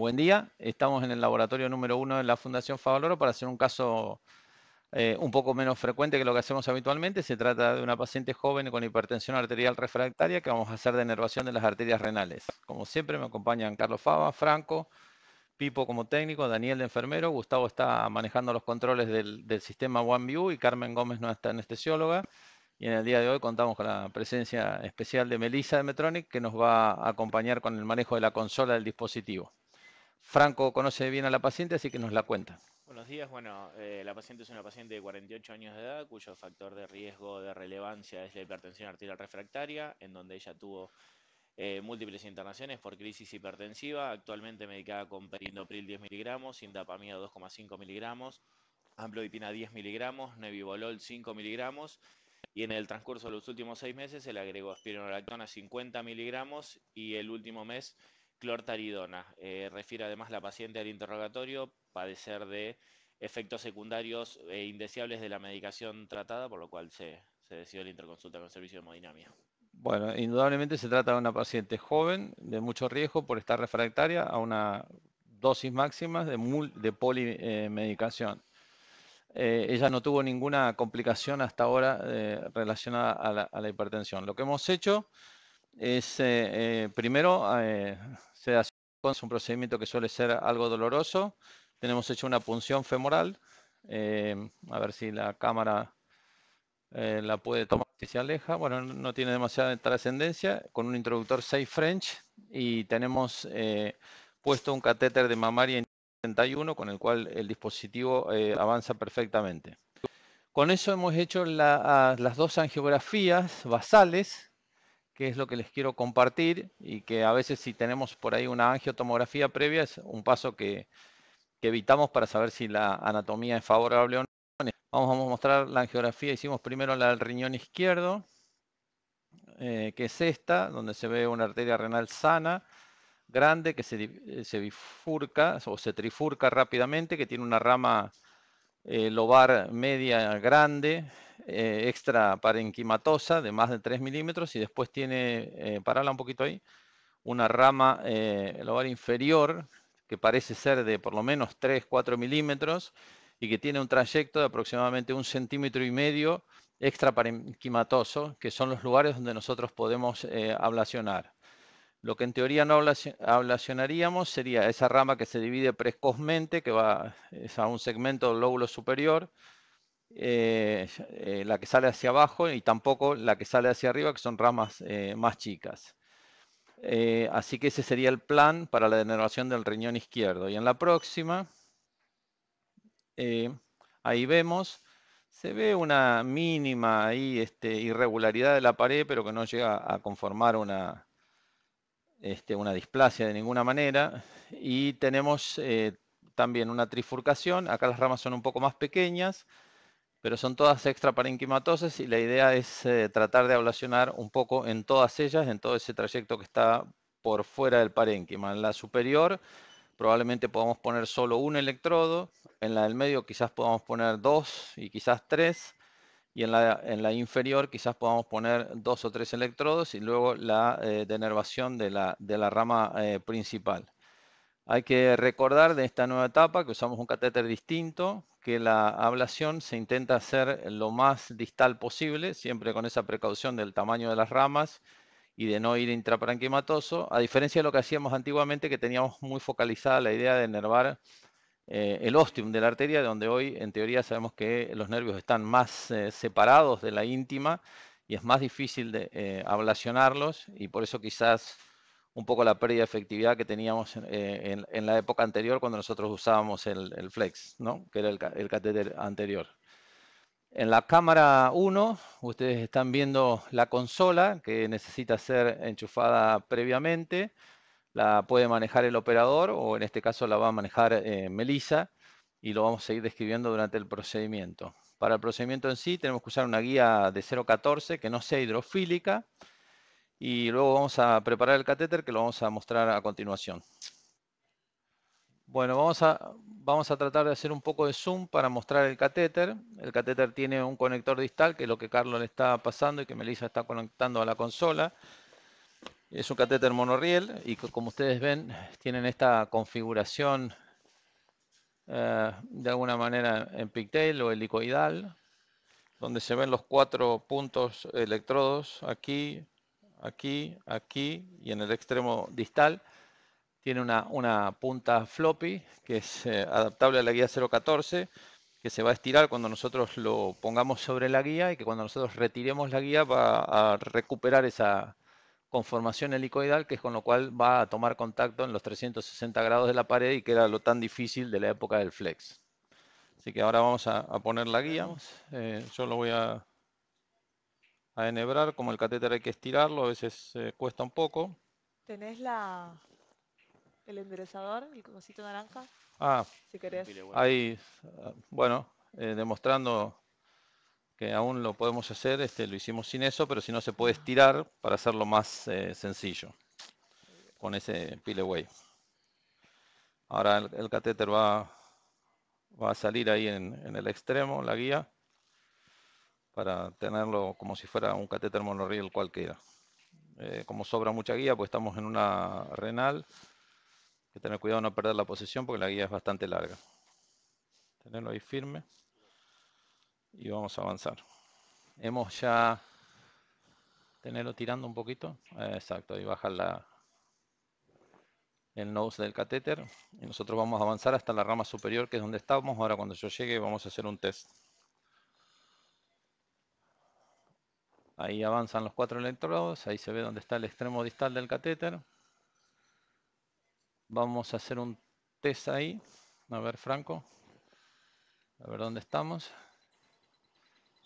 Buen día, estamos en el laboratorio número uno de la Fundación Favaloro para hacer un caso eh, un poco menos frecuente que lo que hacemos habitualmente. Se trata de una paciente joven con hipertensión arterial refractaria que vamos a hacer de enervación de las arterias renales. Como siempre me acompañan Carlos Fava, Franco, Pipo como técnico, Daniel de enfermero, Gustavo está manejando los controles del, del sistema OneView y Carmen Gómez, nuestra anestesióloga. Y en el día de hoy contamos con la presencia especial de Melissa de Metronic que nos va a acompañar con el manejo de la consola del dispositivo. Franco conoce bien a la paciente, así que nos la cuenta. Buenos días. Bueno, eh, la paciente es una paciente de 48 años de edad, cuyo factor de riesgo de relevancia es la hipertensión arterial refractaria, en donde ella tuvo eh, múltiples internaciones por crisis hipertensiva, actualmente medicada con perindopril 10 miligramos, indapamida 2,5 miligramos, amplodipina 10 miligramos, nebivolol 5 miligramos, y en el transcurso de los últimos seis meses se le agregó espironolactona 50 miligramos y el último mes clortaridona. Eh, refiere además la paciente al interrogatorio padecer de efectos secundarios e indeseables de la medicación tratada, por lo cual se, se decidió la interconsulta con el servicio de hemodinamia. Bueno, indudablemente se trata de una paciente joven, de mucho riesgo por estar refractaria a una dosis máxima de, de polimedicación. Eh, ella no tuvo ninguna complicación hasta ahora eh, relacionada a la hipertensión. Lo que hemos hecho es, eh, eh, primero, eh, se hace un procedimiento que suele ser algo doloroso. Tenemos hecho una punción femoral. a ver si la cámara la puede tomar si se aleja. Bueno, no tiene demasiada trascendencia. Con un introductor 6 French y tenemos puesto un catéter de mamaria en 31 con el cual el dispositivo avanza perfectamente. Con eso hemos hecho ah, las dos angiografías basales que es lo que les quiero compartir y que a veces si tenemos por ahí una angiotomografía previa es un paso que, que evitamos para saber si la anatomía es favorable o no. Vamos a mostrar la angiografía, hicimos primero la del riñón izquierdo, eh, que es esta, donde se ve una arteria renal sana, grande, que se eh, bifurca o se trifurca rápidamente, que tiene una rama eh, lobar media grande, eh, extra parenquimatosa de más de 3 milímetros y después tiene, eh, parala un poquito ahí, una rama lobar inferior que parece ser de por lo menos 3, 4 milímetros y que tiene un trayecto de aproximadamente un centímetro y medio extra parenquimatoso, que son los lugares donde nosotros podemos ablacionar. Lo que en teoría no ablacionaríamos sería esa rama que se divide precozmente, que va a un segmento del lóbulo superior, eh, eh, la que sale hacia abajo y tampoco la que sale hacia arriba, que son ramas eh, más chicas. así que ese sería el plan para la denervación del riñón izquierdo. Y en la próxima, ahí vemos, se ve una mínima este, irregularidad de la pared, pero que no llega a conformar una, este, una displasia de ninguna manera. Y tenemos eh, también una trifurcación. Acá las ramas son un poco más pequeñas, pero son todas extraparenquimatosas y la idea es eh, tratar de ablacionar un poco en todas ellas, en todo ese trayecto que está por fuera del parénquima. En la superior probablemente podamos poner solo un electrodo, en la del medio quizás podamos poner dos y quizás tres, y en la, inferior quizás podamos poner dos o tres electrodos y luego la eh, denervación de la, rama eh, principal. Hay que recordar de esta nueva etapa que usamos un catéter distinto, que la ablación se intenta hacer lo más distal posible, siempre con esa precaución del tamaño de las ramas y de no ir intrapranquimatoso, a diferencia de lo que hacíamos antiguamente que teníamos muy focalizada la idea de enervar eh, el ostium de la arteria, donde hoy en teoría sabemos que los nervios están más eh, separados de la íntima y es más difícil de eh, ablacionarlos y por eso quizás un poco la pérdida de efectividad que teníamos en, la época anterior cuando nosotros usábamos el, flex, ¿no? que era el, el catéter anterior. En la cámara 1, ustedes están viendo la consola que necesita ser enchufada previamente la puede manejar el operador o en este caso la va a manejar eh, Melissa y lo vamos a seguir describiendo durante el procedimiento. Para el procedimiento en sí tenemos que usar una guía de 0.14 que no sea hidrofílica y luego vamos a preparar el catéter que lo vamos a mostrar a continuación. Bueno, vamos a, vamos a tratar de hacer un poco de zoom para mostrar el catéter. El catéter tiene un conector distal, que es lo que Carlos le está pasando y que Melissa está conectando a la consola. Es un catéter monoriel y como ustedes ven, tienen esta configuración eh, de alguna manera en pigtail o helicoidal, donde se ven los cuatro puntos electrodos aquí, aquí, aquí y en el extremo distal. Tiene una, punta floppy que es eh, adaptable a la guía 014 que se va a estirar cuando nosotros lo pongamos sobre la guía y que cuando nosotros retiremos la guía va a recuperar esa, con formación helicoidal, que es con lo cual va a tomar contacto en los 360 grados de la pared y que era lo tan difícil de la época del flex. Así que ahora vamos a, poner la guía. Eh, yo lo voy a, a, enhebrar. Como el catéter hay que estirarlo, a veces eh, cuesta un poco. ¿Tenés la, el enderezador, el cosito naranja? Ah, si querés. Ahí, ah, bueno, eh, demostrando que aún lo podemos hacer, este, lo hicimos sin eso, pero si no se puede estirar para hacerlo más eh, sencillo con ese pile away. Ahora el, catéter va, va a salir ahí en, el extremo, la guía, para tenerlo como si fuera un catéter monorriel cualquiera. Eh, como sobra mucha guía, pues estamos en una renal, que tener cuidado de no perder la posición porque la guía es bastante larga. Tenerlo ahí firme y vamos a avanzar. Hemos ya tenerlo tirando un poquito. Eh, exacto, y baja la, el nose del catéter. Y nosotros vamos a avanzar hasta la rama superior, que es donde estamos. Ahora cuando yo llegue vamos a hacer un test. Ahí avanzan los cuatro electrodos. Ahí se ve dónde está el extremo distal del catéter. Vamos a hacer un test ahí. A ver, Franco. A ver dónde estamos.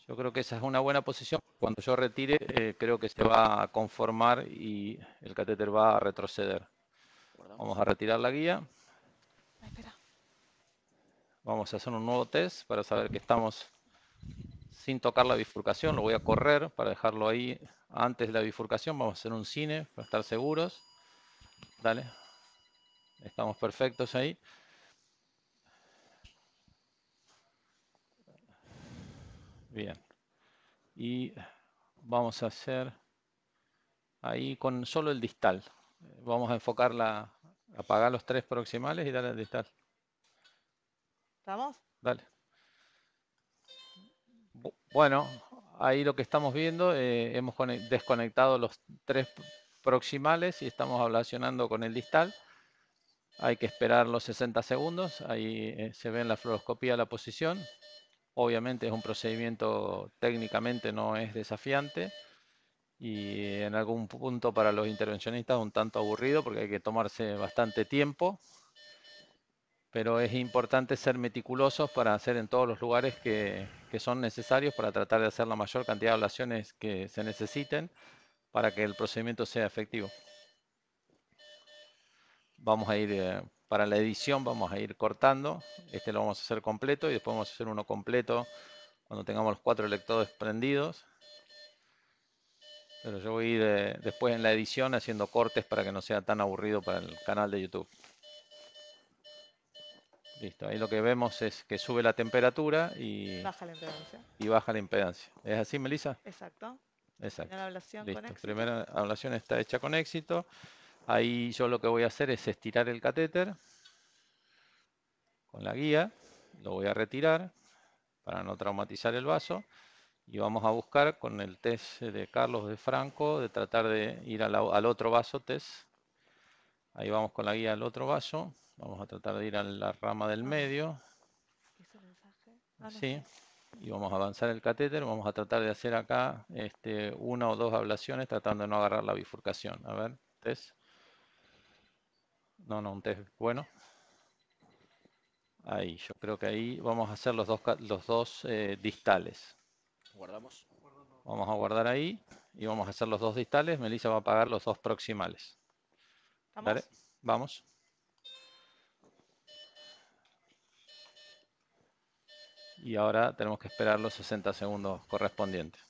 Yo creo que esa es una buena posición. Cuando yo retire, eh, creo que se va a conformar y el catéter va a retroceder. Vamos a retirar la guía. Ah, Vamos a hacer un nuevo test para saber que estamos sin tocar la bifurcación. Lo voy a correr para dejarlo ahí antes de la bifurcación. Vamos a hacer un cine para estar seguros. Dale. Estamos perfectos ahí. Bien. Y vamos a hacer ahí con solo el distal. Vamos a enfocar la, apagar los tres proximales y darle al distal. ¿Estamos? Dale. Bueno, ahí lo que estamos viendo, eh, hemos desconectado los tres proximales y estamos ablacionando con el distal. Hay que esperar los 60 segundos, ahí eh, se ve en la fluoroscopía la posición. Obviamente es un procedimiento técnicamente no es desafiante y en algún punto para los intervencionistas un tanto aburrido porque hay que tomarse bastante tiempo, pero es importante ser meticulosos para hacer en todos los lugares que, son necesarios para tratar de hacer la mayor cantidad de ablaciones que se necesiten para que el procedimiento sea efectivo. Vamos a ir eh, para la edición vamos a ir cortando. Este lo vamos a hacer completo y después vamos a hacer uno completo cuando tengamos los cuatro electrodos prendidos. Pero yo voy a ir eh, después en la edición haciendo cortes para que no sea tan aburrido para el canal de YouTube. Listo, ahí lo que vemos es que sube la temperatura y baja la impedancia. Y baja la impedancia. ¿Es así, Melissa? Exacto. Exacto. Primera ablación, Primera ablación está hecha con éxito. Ahí yo lo que voy a hacer es estirar el catéter con la guía. Lo voy a retirar para no traumatizar el vaso. Y vamos a buscar con el test de Carlos de Franco de tratar de ir al otro vaso test. Ahí vamos con la guía al otro vaso. Vamos a tratar de ir a la rama del medio. Ah, sí. Y vamos a avanzar el catéter. Vamos a tratar de hacer acá este, una o dos ablaciones tratando de no agarrar la bifurcación. A ver, test. No, no, un test bueno. Ahí, yo creo que ahí vamos a hacer los dos, los dos eh, distales. Guardamos. Vamos a guardar ahí y vamos a hacer los dos distales. Melissa va a pagar los dos proximales. ¿Vale? vamos. Y ahora tenemos que esperar los 60 segundos correspondientes.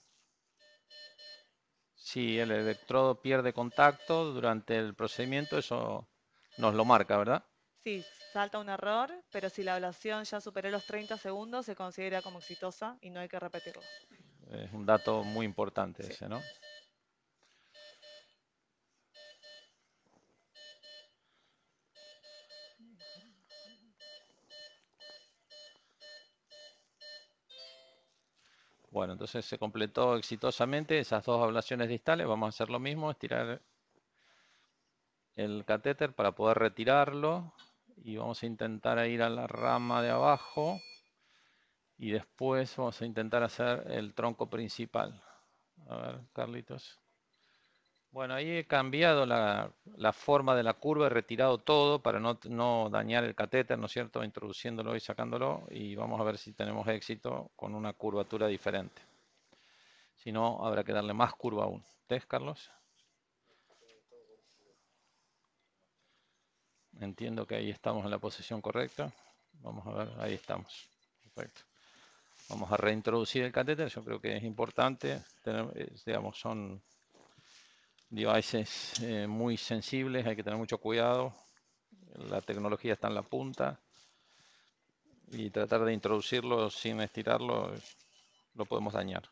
Si el electrodo pierde contacto durante el procedimiento, eso nos lo marca, ¿verdad? Sí, salta un error, pero si la ablación ya superó los 30 segundos, se considera como exitosa y no hay que repetirlo. Es un dato muy importante ese, ¿no? Bueno, entonces se completó exitosamente esas dos ablaciones distales. Vamos a hacer lo mismo, estirar el catéter para poder retirarlo y vamos a intentar ir a la rama de abajo y después vamos a intentar hacer el tronco principal. A ver, Carlitos. Bueno, ahí he cambiado la, forma de la curva, he retirado todo para no, no, dañar el catéter, ¿no es cierto? Introduciéndolo y sacándolo y vamos a ver si tenemos éxito con una curvatura diferente. Si no, habrá que darle más curva aún. ¿Ves, Carlos? Entiendo que ahí estamos en la posición correcta. Vamos a ver, ahí estamos. Perfecto. Vamos a reintroducir el catéter. Yo creo que es importante. Eh, digamos, son devices eh, muy sensibles. Hay que tener mucho cuidado. La tecnología está en la punta. Y tratar de introducirlo sin estirarlo lo podemos dañar.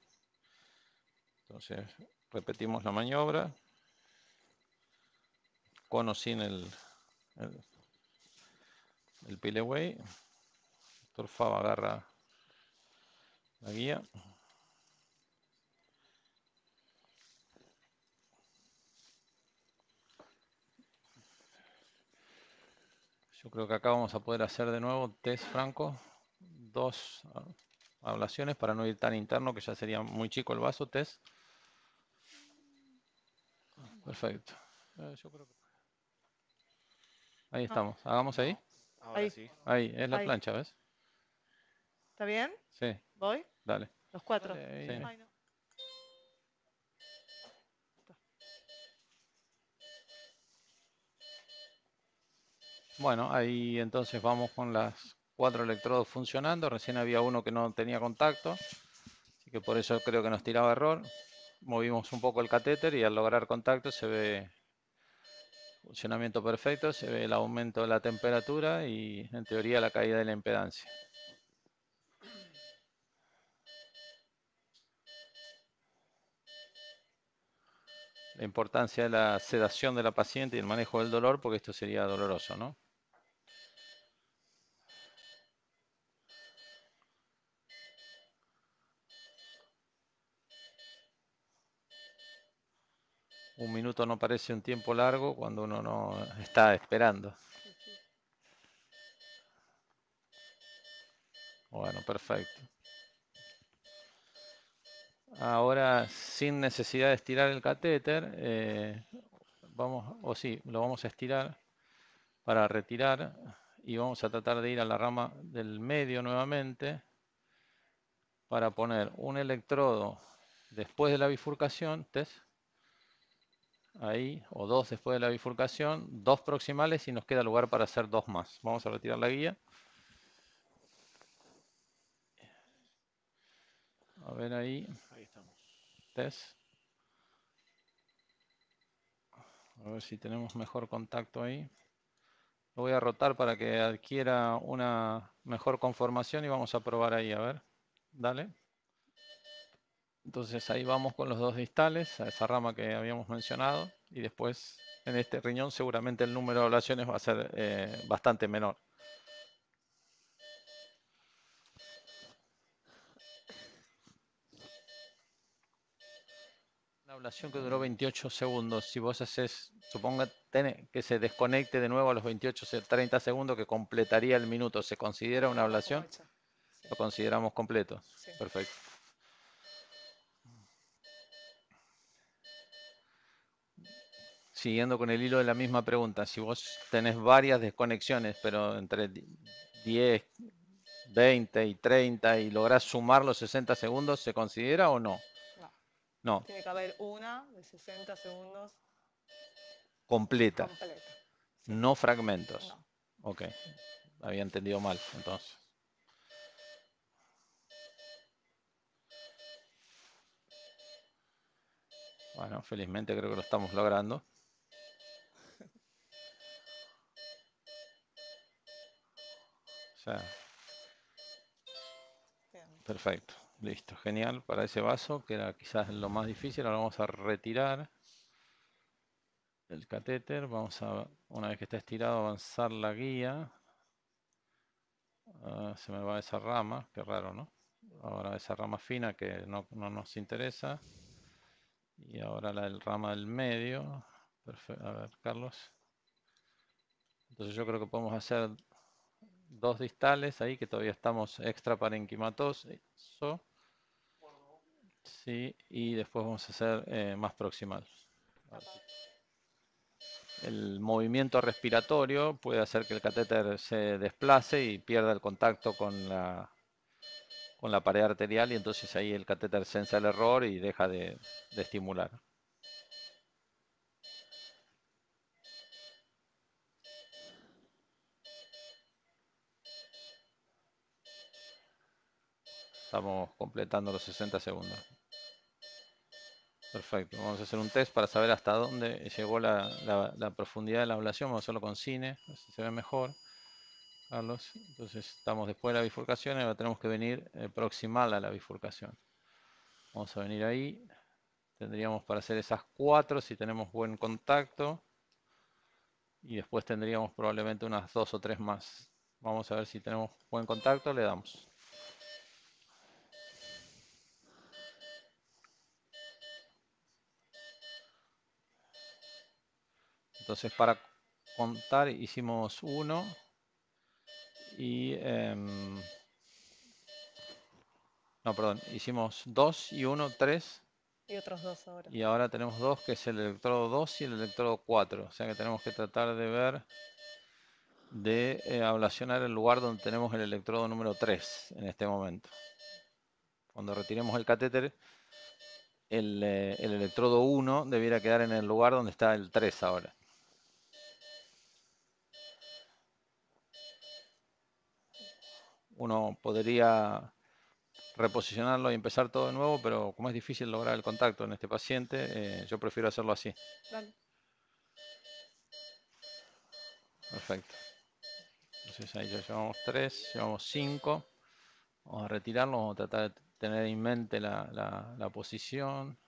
Entonces, repetimos la maniobra con o sin el, el, el Doctor Fava agarra la guía. Yo creo que acá vamos a poder hacer de nuevo test franco. Dos ablaciones para no ir tan interno que ya sería muy chico el vaso. Test. Perfecto. Eh, yo creo que... Ahí estamos. Hagamos ahí. Ahora ahí. sí. Ahí, es la plancha, ¿ves? ¿Está bien? Sí. ¿Voy? Dale. Los cuatro. Bueno, ahí entonces vamos con las cuatro electrodos funcionando. Recién había uno que no tenía contacto, así que por eso creo que nos tiraba error. Movimos un poco el catéter y al lograr contacto se ve Funcionamiento perfecto, se ve el aumento de la temperatura y en teoría la caída de la impedancia. La importancia de la sedación de la paciente y el manejo del dolor, porque esto sería doloroso, ¿no? un minuto no parece un tiempo largo cuando uno no está esperando. Bueno, perfecto. Ahora, sin necesidad de estirar el catéter, eh, vamos, o sí, lo vamos a estirar para retirar y vamos a tratar de ir a la rama del medio nuevamente para poner un electrodo después de la bifurcación, test, ahí, o dos después de la bifurcación, dos proximales y nos queda lugar para hacer dos más. Vamos a retirar la guía. A ver ahí. Ahí estamos. Test. A ver si tenemos mejor contacto ahí. Lo voy a rotar para que adquiera una mejor conformación y vamos a probar ahí, a ver. Dale. Entonces ahí vamos con los dos distales, a esa rama que habíamos mencionado, y después en este riñón seguramente el número de ablaciones va a ser eh, bastante menor. Una ablación que duró 28 segundos, si vos haces, suponga que se desconecte de nuevo a los 28, 30 segundos que completaría el minuto, ¿se considera una ablación? Lo consideramos completo. Perfecto. siguiendo con el hilo de la misma pregunta, si vos tenés varias desconexiones, pero entre 10, 20 y 30 y lográs sumar los 60 segundos, ¿se considera o no? No. Tiene que haber una de 60 segundos. Completa. Completa. No fragmentos. Ok. Había entendido mal, entonces. Bueno, felizmente creo que lo estamos logrando. perfecto. Listo, genial para ese vaso, que era quizás lo más difícil. Ahora vamos a retirar el catéter. Vamos a, una vez que está estirado, avanzar la guía. Ah, se me va esa rama, qué raro, ¿no? Ahora esa rama fina que no, nos interesa. Y ahora la rama del medio. Perfecto. A ver, Carlos. Entonces yo creo que podemos hacer dos distales ahí que todavía estamos extra parenquimatoso. Sí, y después vamos a hacer eh, más proximal. El movimiento respiratorio puede hacer que el catéter se desplace y pierda el contacto con la, con la pared arterial y entonces ahí el catéter sensa el error y deja de estimular. Estamos completando los 60 segundos. Perfecto. Vamos a hacer un test para saber hasta dónde llegó la, profundidad de la ablación. Vamos a hacerlo con cine, si se ve mejor. Carlos. Entonces estamos después de la bifurcación y ahora tenemos que venir eh, proximal a la bifurcación. Vamos a venir ahí. Tendríamos para hacer esas cuatro si tenemos buen contacto. Y después tendríamos probablemente unas dos o tres más. Vamos a ver si tenemos buen contacto, le damos. Entonces para contar hicimos 1 y... Eh, no, perdón, hicimos 2 y 1, 3. Y otros dos ahora. Y ahora tenemos dos, que es el electrodo 2 y el electrodo 4. O sea que tenemos que tratar de ver, de eh, ablacionar el lugar donde tenemos el electrodo número 3 en este momento. Cuando retiremos el catéter, el, eh, el electrodo 1 debiera quedar en el lugar donde está el 3 ahora. uno podría reposicionarlo y empezar todo de nuevo, pero como es difícil lograr el contacto en este paciente, eh, yo prefiero hacerlo así. Perfecto. Entonces ahí ya llevamos 3, llevamos 5. Vamos a retirarlo, vamos a tratar de tener en mente la, posición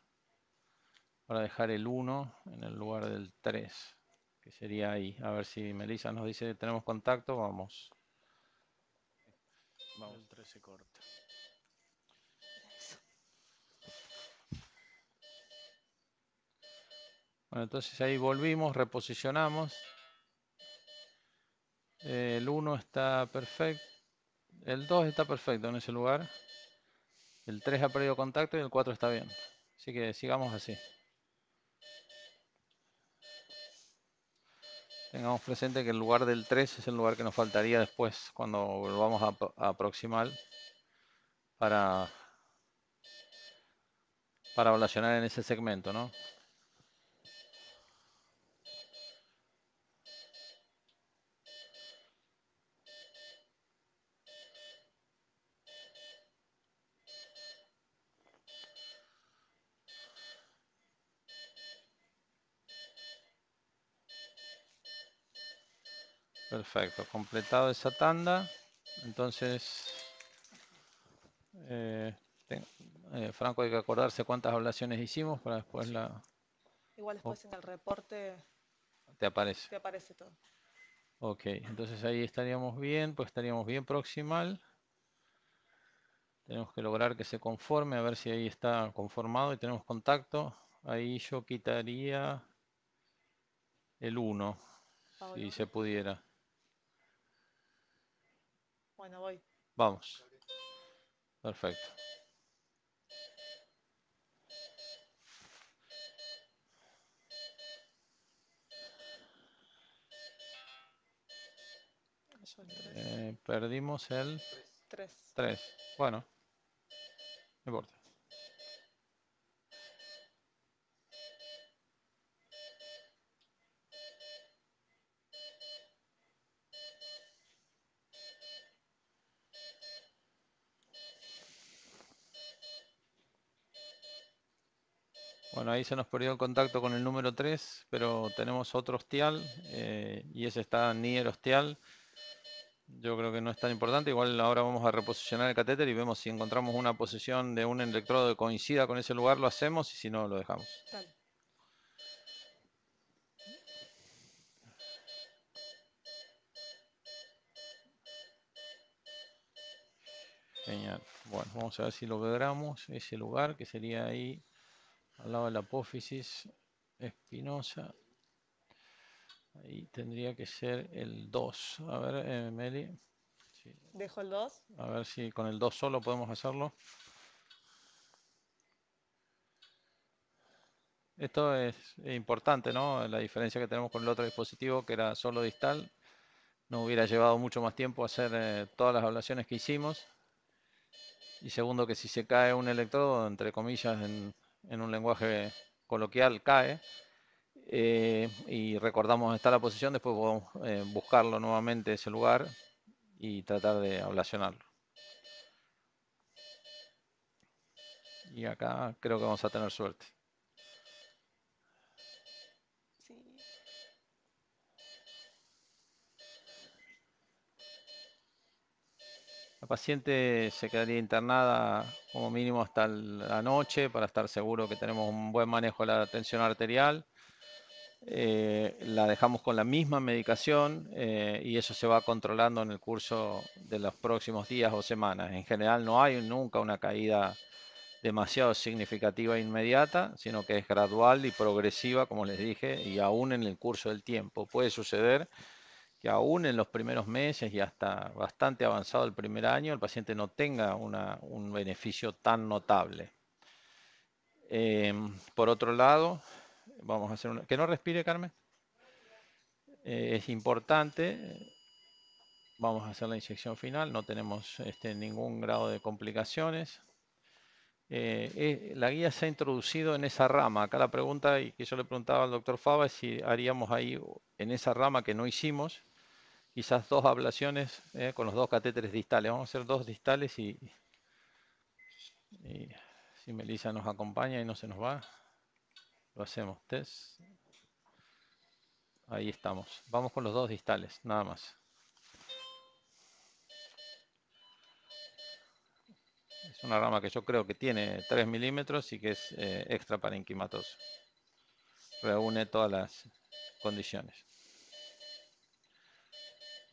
para dejar el 1 en el lugar del 3, que sería ahí. A ver si Melissa nos dice que tenemos contacto, vamos. Vamos. El 13 corta. Bueno, entonces ahí volvimos, reposicionamos. El 1 está perfecto. El 2 está perfecto en ese lugar. El 3 ha perdido contacto y el 4 está bien. Así que sigamos así. tengamos presente que el lugar del 3 es el lugar que nos faltaría después cuando volvamos a, aproximar para, para relacionar en ese segmento, ¿no? Perfecto, completado esa tanda. Entonces, eh, eh, Franco, hay que acordarse cuántas ablaciones hicimos para después la... Igual después en el reporte... Te aparece. Te aparece todo. Ok, entonces ahí estaríamos bien, pues estaríamos bien proximal. Tenemos que lograr que se conforme, a ver si ahí está conformado y tenemos contacto. Ahí yo quitaría el 1, si se pudiera. Bueno, voy. Vamos. Perfecto. Eh, perdimos el 3. 3. Bueno, no importa. Bueno, ahí se nos perdió el contacto con el número 3, pero tenemos otro hostial eh, y ese está Nier Hostial. Yo creo que no es tan importante. Igual ahora vamos a reposicionar el catéter y vemos si encontramos una posición de un electrodo que coincida con ese lugar, lo hacemos y si no, lo dejamos. Genial. Bueno, vamos a ver si logramos ese lugar que sería ahí al lado de la apófisis espinosa. Ahí tendría que ser el 2. A ver, eh, Meli. ¿Dejo el 2? A ver si con el 2 solo podemos hacerlo. Esto es importante, ¿no? La diferencia que tenemos con el otro dispositivo, que era solo distal. No hubiera llevado mucho más tiempo hacer eh, todas las ablaciones que hicimos. Y segundo, que si se cae un electrodo, entre comillas, en, en un lenguaje coloquial, cae. Eh, y recordamos está la posición, después podemos eh, buscarlo nuevamente ese lugar y tratar de ablacionarlo. Y acá creo que vamos a tener suerte. La paciente se quedaría internada como mínimo hasta la noche para estar seguro que tenemos un buen manejo de la tensión arterial. Eh, la dejamos con la misma medicación eh, y eso se va controlando en el curso de los próximos días o semanas. En general no hay nunca una caída demasiado significativa e inmediata, sino que es gradual y progresiva, como les dije, y aún en el curso del tiempo. Puede suceder que aún en los primeros meses y hasta bastante avanzado el primer año, el paciente no tenga un beneficio tan notable. Em, por otro lado, vamos a hacer una... Que no respire, Carmen. Eh, es importante. Vamos a hacer la inyección final. No tenemos este, ningún grado de complicaciones. Eh, eh, la guía se ha introducido en esa rama. Acá la pregunta y que yo le preguntaba al doctor Fava es si haríamos ahí en esa rama que no hicimos quizás dos ablaciones eh, con los dos catéteres distales. Vamos a hacer dos distales y, si Melissa nos acompaña y no se nos va, lo hacemos. Test. Ahí estamos. Vamos con los dos distales, nada más. Es una rama que yo creo que tiene 3 milímetros y que es eh, extra para inquimatos. Reúne todas las condiciones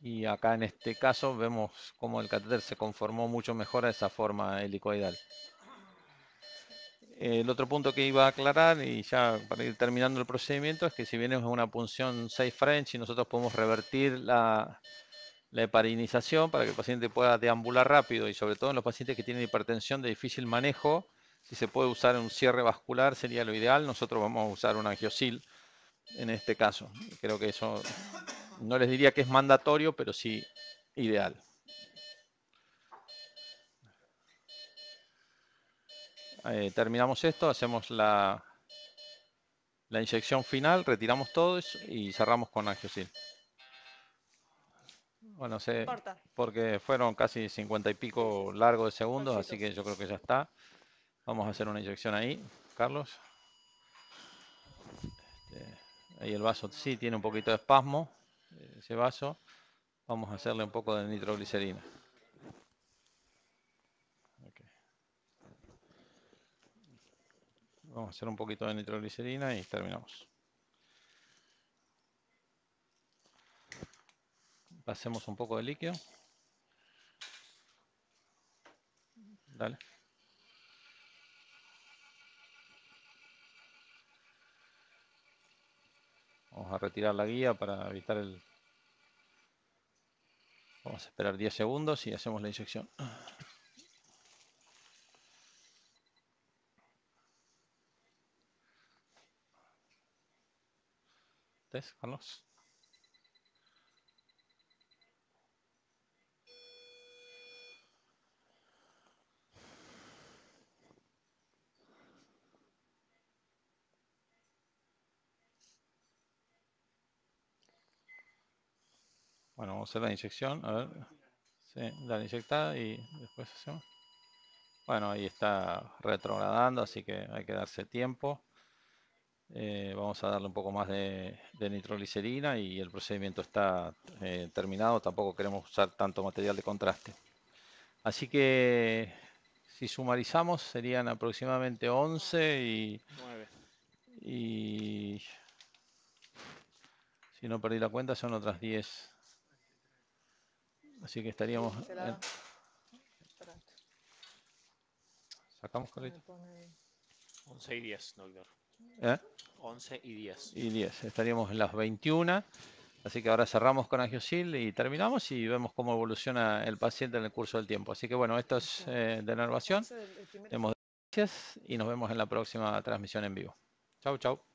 y acá en este caso vemos cómo el catéter se conformó mucho mejor a esa forma helicoidal. El otro punto que iba a aclarar, y ya para ir terminando el procedimiento, es que si bien una punción 6 French y nosotros podemos revertir la, la heparinización para que el paciente pueda deambular rápido y sobre todo en los pacientes que tienen hipertensión de difícil manejo, si se puede usar un cierre vascular sería lo ideal. Nosotros vamos a usar un angiosil en este caso. Creo que eso no les diría que es mandatorio, pero sí ideal. Eh, terminamos esto, hacemos la, la inyección final, retiramos todo y cerramos con angiosil. Bueno, sé, porque fueron casi 50 y pico largos de segundos, así que yo creo que ya está. Vamos a hacer una inyección ahí, Carlos. Este, ahí el vaso sí tiene un poquito de espasmo ese vaso, vamos a hacerle un poco de nitroglicerina. Vamos a hacer un poquito de nitroglicerina y terminamos. Pasemos un poco de líquido. Dale. a retirar la guía para evitar el... Vamos a esperar 10 segundos y hacemos la inyección. Bueno, vamos a hacer la inyección. A ver. Sí, la inyectada y después hacemos. Bueno, ahí está retrogradando, así que hay que darse tiempo. Eh, vamos a darle un poco más de, de nitroglicerina y el procedimiento está eh, terminado. Tampoco queremos usar tanto material de contraste. Así que si sumarizamos serían aproximadamente 11 y... 9. Y si no perdí la cuenta son otras 10. Así que estaríamos... en... Sacamos correcto. 11 y 10, doctor. ¿Eh? 11 y 10. Y 10. Estaríamos en las 21. Así que ahora cerramos con Agiosil y terminamos y vemos cómo evoluciona el paciente en el curso del tiempo. Así que bueno, esto es eh, de narración. tenemos gracias y nos vemos en la próxima transmisión en vivo. Chau, chau.